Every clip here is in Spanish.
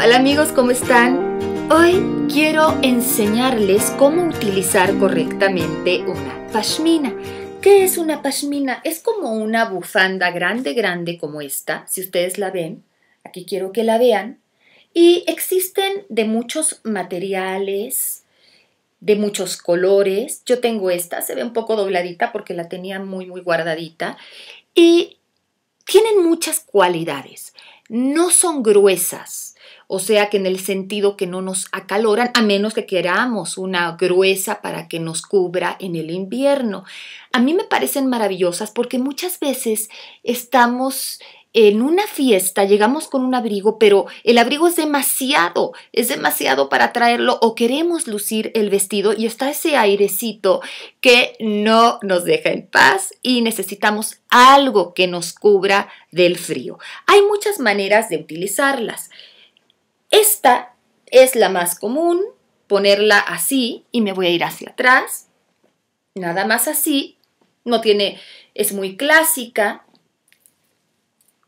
Hola amigos, ¿cómo están? Hoy quiero enseñarles cómo utilizar correctamente una pashmina. ¿Qué es una pashmina? Es como una bufanda grande, grande como esta, si ustedes la ven. Aquí quiero que la vean. Y existen de muchos materiales, de muchos colores. Yo tengo esta, se ve un poco dobladita porque la tenía muy, muy guardadita. Y tienen muchas cualidades. No son gruesas, o sea que en el sentido que no nos acaloran, a menos que queramos una gruesa para que nos cubra en el invierno. A mí me parecen maravillosas porque muchas veces estamos en una fiesta, llegamos con un abrigo, pero el abrigo es demasiado, es demasiado para traerlo o queremos lucir el vestido y está ese airecito que no nos deja en paz y necesitamos algo que nos cubra del frío. Hay muchas maneras de utilizarlas. Esta es la más común, ponerla así y me voy a ir hacia atrás. Nada más así, no tiene, es muy clásica.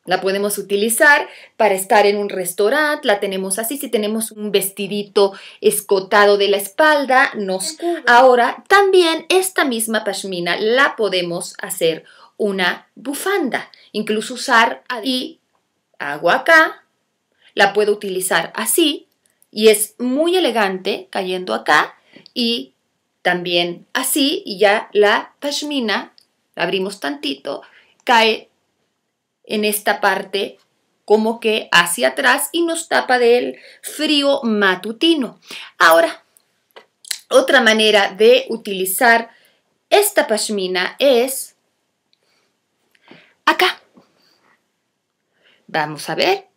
La podemos utilizar para estar en un restaurante, la tenemos así, si tenemos un vestidito escotado de la espalda, nos... Ahora, también esta misma pashmina la podemos hacer una bufanda, incluso usar y hago acá, la puedo utilizar así y es muy elegante cayendo acá y también así y ya la pashmina, la abrimos tantito, cae en esta parte como que hacia atrás y nos tapa del frío matutino. Ahora, otra manera de utilizar esta pashmina es acá. Vamos a ver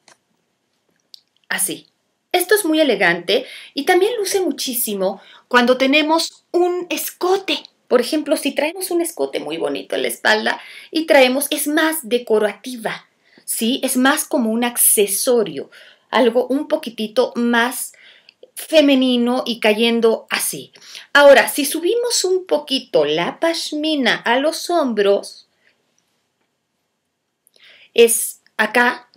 así. Esto es muy elegante y también luce muchísimo cuando tenemos un escote. Por ejemplo, si traemos un escote muy bonito en la espalda y traemos, es más decorativa, ¿sí? Es más como un accesorio, algo un poquitito más femenino y cayendo así. Ahora, si subimos un poquito la pashmina a los hombros, es acá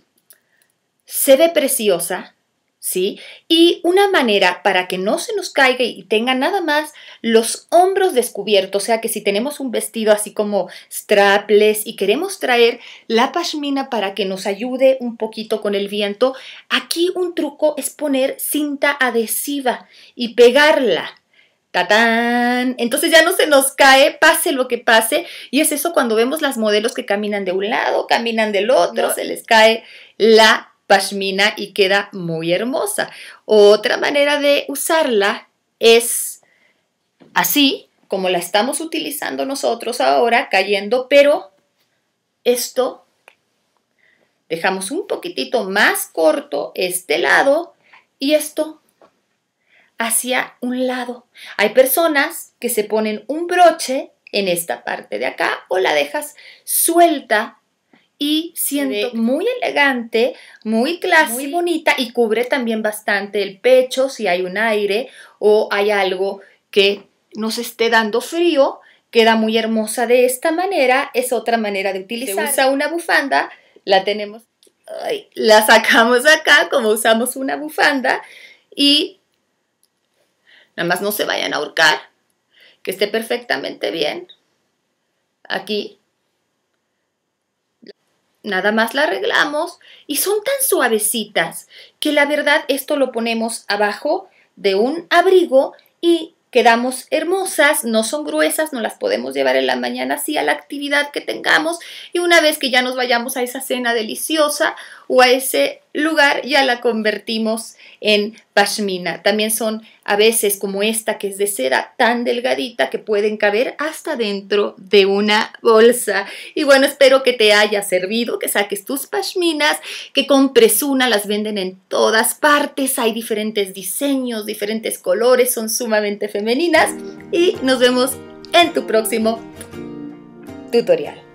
se ve preciosa, ¿sí? Y una manera para que no se nos caiga y tenga nada más los hombros descubiertos, o sea que si tenemos un vestido así como strapless y queremos traer la pashmina para que nos ayude un poquito con el viento, aquí un truco es poner cinta adhesiva y pegarla. ¡Tatán! Entonces ya no se nos cae, pase lo que pase. Y es eso cuando vemos las modelos que caminan de un lado, caminan del otro, se les cae la pashmina y queda muy hermosa. Otra manera de usarla es así, como la estamos utilizando nosotros ahora, cayendo, pero esto dejamos un poquitito más corto este lado y esto hacia un lado. Hay personas que se ponen un broche en esta parte de acá o la dejas suelta y siento muy elegante, muy clásica muy bonita y cubre también bastante el pecho si hay un aire o hay algo que nos esté dando frío, queda muy hermosa de esta manera, es otra manera de utilizar. usa una bufanda, la tenemos, la sacamos acá como usamos una bufanda y nada más no se vayan a ahorcar, que esté perfectamente bien aquí nada más la arreglamos y son tan suavecitas que la verdad esto lo ponemos abajo de un abrigo y quedamos hermosas, no son gruesas, no las podemos llevar en la mañana así a la actividad que tengamos y una vez que ya nos vayamos a esa cena deliciosa o a ese lugar ya la convertimos en pashmina. También son a veces como esta que es de seda tan delgadita que pueden caber hasta dentro de una bolsa. Y bueno, espero que te haya servido, que saques tus pashminas, que compres una, las venden en todas partes, hay diferentes diseños, diferentes colores, son sumamente femeninas y nos vemos en tu próximo tutorial.